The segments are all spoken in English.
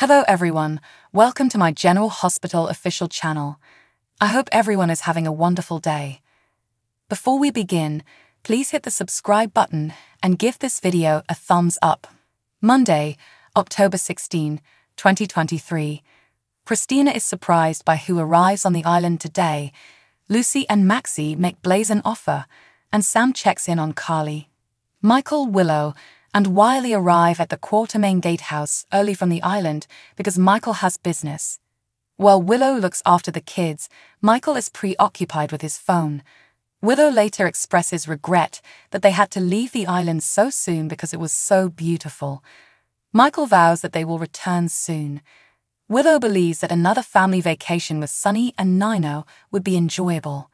Hello, everyone. Welcome to my General Hospital official channel. I hope everyone is having a wonderful day. Before we begin, please hit the subscribe button and give this video a thumbs up. Monday, October 16, 2023. Christina is surprised by who arrives on the island today. Lucy and Maxie make Blaze an offer, and Sam checks in on Carly. Michael Willow and Wiley arrive at the Quartermain Gatehouse early from the island because Michael has business. While Willow looks after the kids, Michael is preoccupied with his phone. Willow later expresses regret that they had to leave the island so soon because it was so beautiful. Michael vows that they will return soon. Willow believes that another family vacation with Sunny and Nino would be enjoyable.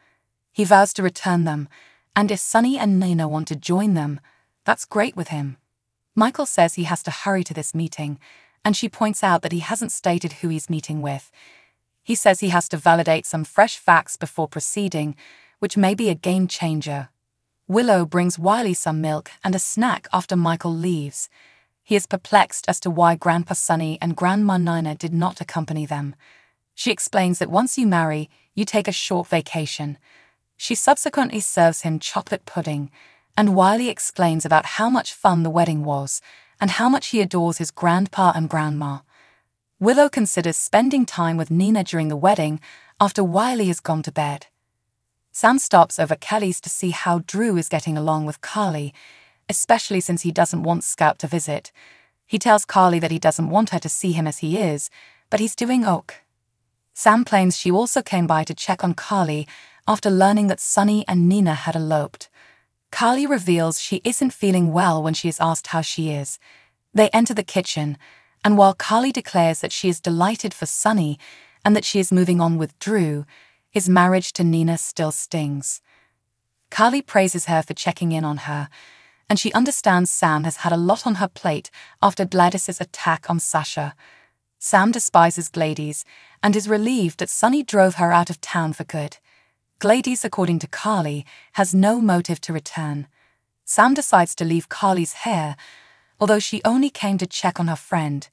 He vows to return them, and if Sunny and Nino want to join them, that's great with him. Michael says he has to hurry to this meeting, and she points out that he hasn't stated who he's meeting with. He says he has to validate some fresh facts before proceeding, which may be a game changer. Willow brings Wiley some milk and a snack after Michael leaves. He is perplexed as to why Grandpa Sunny and Grandma Nina did not accompany them. She explains that once you marry, you take a short vacation. She subsequently serves him chocolate pudding, and Wiley explains about how much fun the wedding was and how much he adores his grandpa and grandma. Willow considers spending time with Nina during the wedding after Wiley has gone to bed. Sam stops over Kelly's to see how Drew is getting along with Carly, especially since he doesn't want Scout to visit. He tells Carly that he doesn't want her to see him as he is, but he's doing ok. Sam claims she also came by to check on Carly after learning that Sonny and Nina had eloped. Carly reveals she isn't feeling well when she is asked how she is. They enter the kitchen, and while Carly declares that she is delighted for Sunny and that she is moving on with Drew, his marriage to Nina still stings. Carly praises her for checking in on her, and she understands Sam has had a lot on her plate after Gladys's attack on Sasha. Sam despises Gladys and is relieved that Sunny drove her out of town for good. Gladys, according to Carly, has no motive to return. Sam decides to leave Carly's hair, although she only came to check on her friend.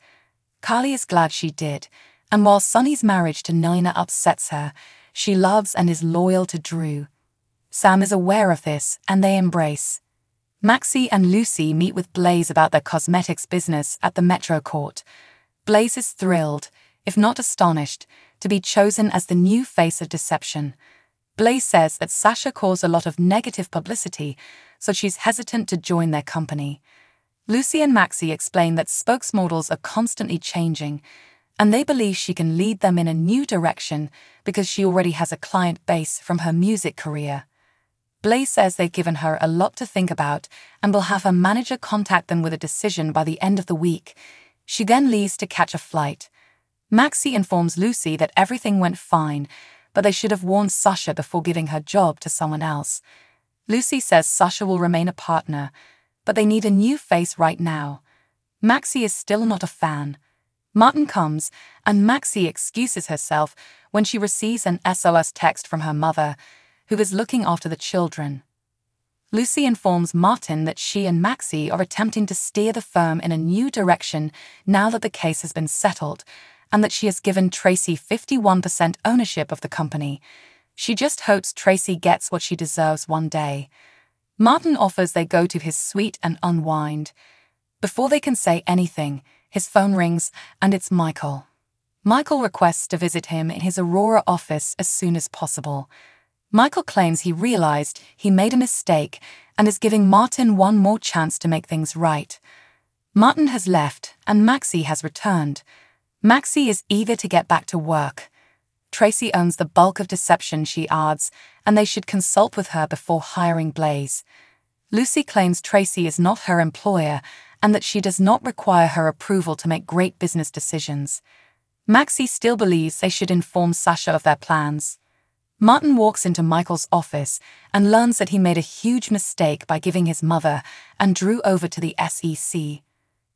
Carly is glad she did, and while Sonny's marriage to Nina upsets her, she loves and is loyal to Drew. Sam is aware of this, and they embrace. Maxie and Lucy meet with Blaze about their cosmetics business at the Metro Court. Blaze is thrilled, if not astonished, to be chosen as the new face of deception. Blaze says that Sasha caused a lot of negative publicity, so she's hesitant to join their company. Lucy and Maxi explain that spokesmodels are constantly changing, and they believe she can lead them in a new direction because she already has a client base from her music career. Blaze says they've given her a lot to think about and will have her manager contact them with a decision by the end of the week. She then leaves to catch a flight. Maxi informs Lucy that everything went fine but they should have warned Sasha before giving her job to someone else. Lucy says Sasha will remain a partner, but they need a new face right now. Maxie is still not a fan. Martin comes, and Maxie excuses herself when she receives an SOS text from her mother, who is looking after the children. Lucy informs Martin that she and Maxie are attempting to steer the firm in a new direction now that the case has been settled, and that she has given Tracy 51% ownership of the company. She just hopes Tracy gets what she deserves one day. Martin offers they go to his suite and unwind. Before they can say anything, his phone rings, and it's Michael. Michael requests to visit him in his Aurora office as soon as possible. Michael claims he realized he made a mistake and is giving Martin one more chance to make things right. Martin has left, and Maxie has returned. Maxie is eager to get back to work. Tracy owns the bulk of deception, she adds, and they should consult with her before hiring Blaze. Lucy claims Tracy is not her employer and that she does not require her approval to make great business decisions. Maxie still believes they should inform Sasha of their plans. Martin walks into Michael's office and learns that he made a huge mistake by giving his mother and drew over to the SEC.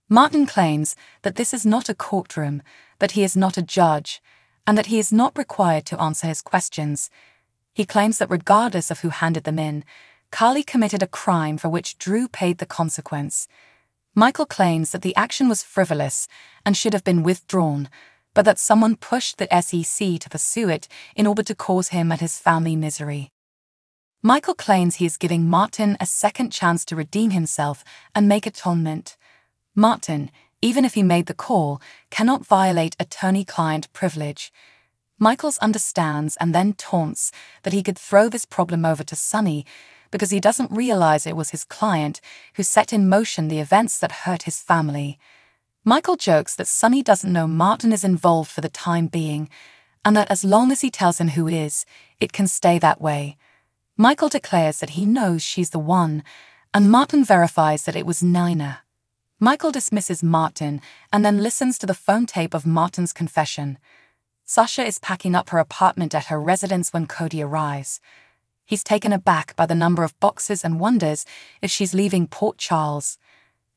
Martin claims that this is not a courtroom, that he is not a judge, and that he is not required to answer his questions. He claims that regardless of who handed them in, Carly committed a crime for which Drew paid the consequence. Michael claims that the action was frivolous and should have been withdrawn, but that someone pushed the SEC to pursue it in order to cause him and his family misery. Michael claims he is giving Martin a second chance to redeem himself and make atonement. Martin, even if he made the call, cannot violate attorney client privilege. Michaels understands and then taunts that he could throw this problem over to Sonny because he doesn't realize it was his client who set in motion the events that hurt his family. Michael jokes that Sonny doesn't know Martin is involved for the time being, and that as long as he tells him who is, it can stay that way. Michael declares that he knows she's the one, and Martin verifies that it was Nina. Michael dismisses Martin and then listens to the phone tape of Martin's confession. Sasha is packing up her apartment at her residence when Cody arrives. He's taken aback by the number of boxes and wonders if she's leaving Port Charles.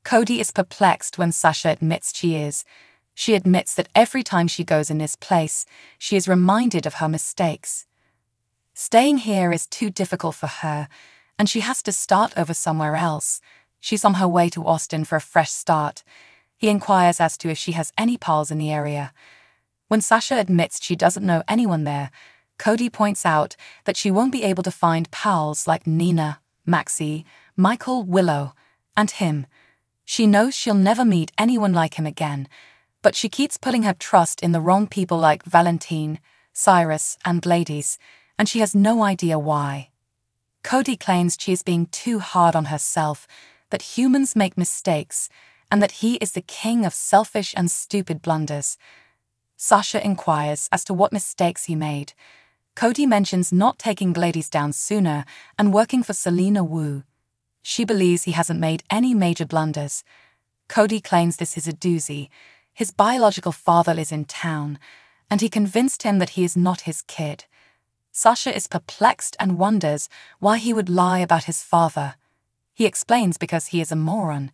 Cody is perplexed when Sasha admits she is. She admits that every time she goes in this place, she is reminded of her mistakes. Staying here is too difficult for her, and she has to start over somewhere else. She's on her way to Austin for a fresh start. He inquires as to if she has any pals in the area. When Sasha admits she doesn't know anyone there, Cody points out that she won't be able to find pals like Nina, Maxie, Michael Willow, and him. She knows she'll never meet anyone like him again, but she keeps putting her trust in the wrong people like Valentine, Cyrus, and ladies, and she has no idea why. Cody claims she is being too hard on herself, that humans make mistakes and that he is the king of selfish and stupid blunders. Sasha inquires as to what mistakes he made. Cody mentions not taking Gladys down sooner and working for Selena Wu. She believes he hasn't made any major blunders. Cody claims this is a doozy. His biological father is in town, and he convinced him that he is not his kid. Sasha is perplexed and wonders why he would lie about his father. He explains because he is a moron.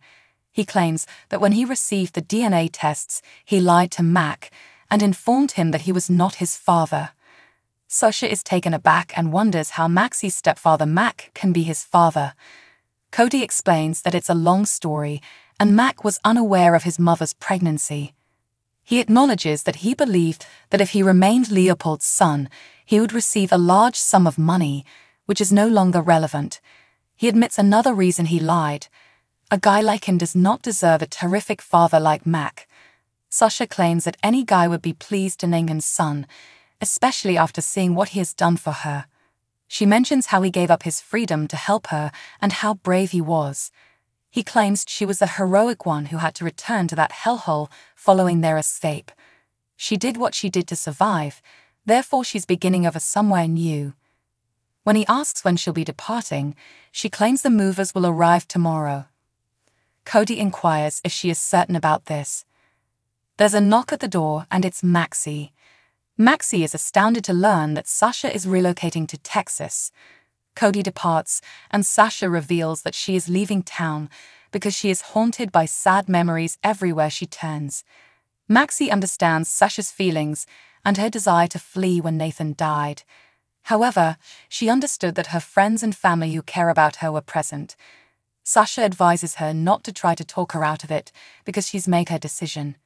He claims that when he received the DNA tests, he lied to Mac and informed him that he was not his father. Sasha is taken aback and wonders how Maxie's stepfather Mac can be his father. Cody explains that it's a long story and Mac was unaware of his mother's pregnancy. He acknowledges that he believed that if he remained Leopold's son, he would receive a large sum of money, which is no longer relevant. He admits another reason he lied. A guy like him does not deserve a terrific father like Mac. Sasha claims that any guy would be pleased to name him son, especially after seeing what he has done for her. She mentions how he gave up his freedom to help her and how brave he was. He claims she was the heroic one who had to return to that hellhole following their escape. She did what she did to survive, therefore, she's beginning over somewhere new. When he asks when she'll be departing, she claims the movers will arrive tomorrow. Cody inquires if she is certain about this. There's a knock at the door, and it's Maxie. Maxie is astounded to learn that Sasha is relocating to Texas. Cody departs, and Sasha reveals that she is leaving town because she is haunted by sad memories everywhere she turns. Maxie understands Sasha's feelings and her desire to flee when Nathan died. However, she understood that her friends and family who care about her were present. Sasha advises her not to try to talk her out of it because she's made her decision.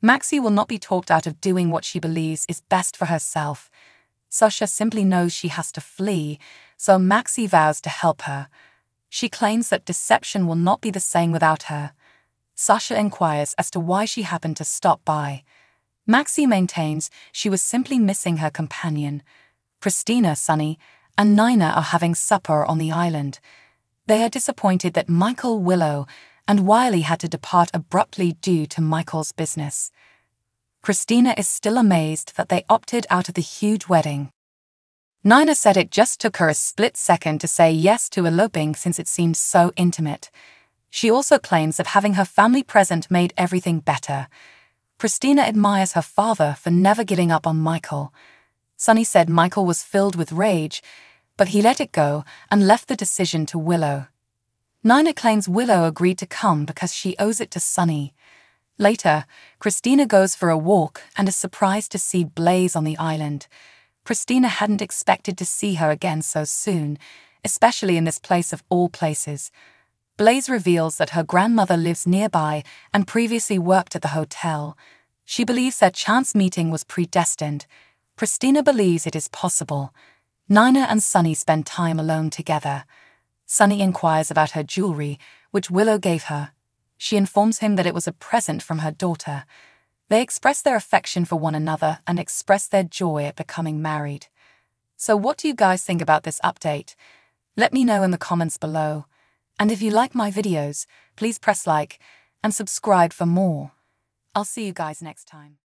Maxie will not be talked out of doing what she believes is best for herself. Sasha simply knows she has to flee, so Maxie vows to help her. She claims that deception will not be the same without her. Sasha inquires as to why she happened to stop by. Maxie maintains she was simply missing her companion. Christina, Sunny, and Nina are having supper on the island. They are disappointed that Michael Willow and Wiley had to depart abruptly due to Michael's business. Christina is still amazed that they opted out of the huge wedding. Nina said it just took her a split second to say yes to eloping since it seemed so intimate. She also claims that having her family present made everything better. Christina admires her father for never giving up on Michael. Sonny said Michael was filled with rage, but he let it go and left the decision to Willow. Nina claims Willow agreed to come because she owes it to Sonny. Later, Christina goes for a walk and is surprised to see Blaze on the island. Christina hadn't expected to see her again so soon, especially in this place of all places. Blaze reveals that her grandmother lives nearby and previously worked at the hotel. She believes their chance meeting was predestined. Christina believes it is possible. Nina and Sunny spend time alone together. Sunny inquires about her jewelry, which Willow gave her. She informs him that it was a present from her daughter. They express their affection for one another and express their joy at becoming married. So, what do you guys think about this update? Let me know in the comments below. And if you like my videos, please press like and subscribe for more. I'll see you guys next time.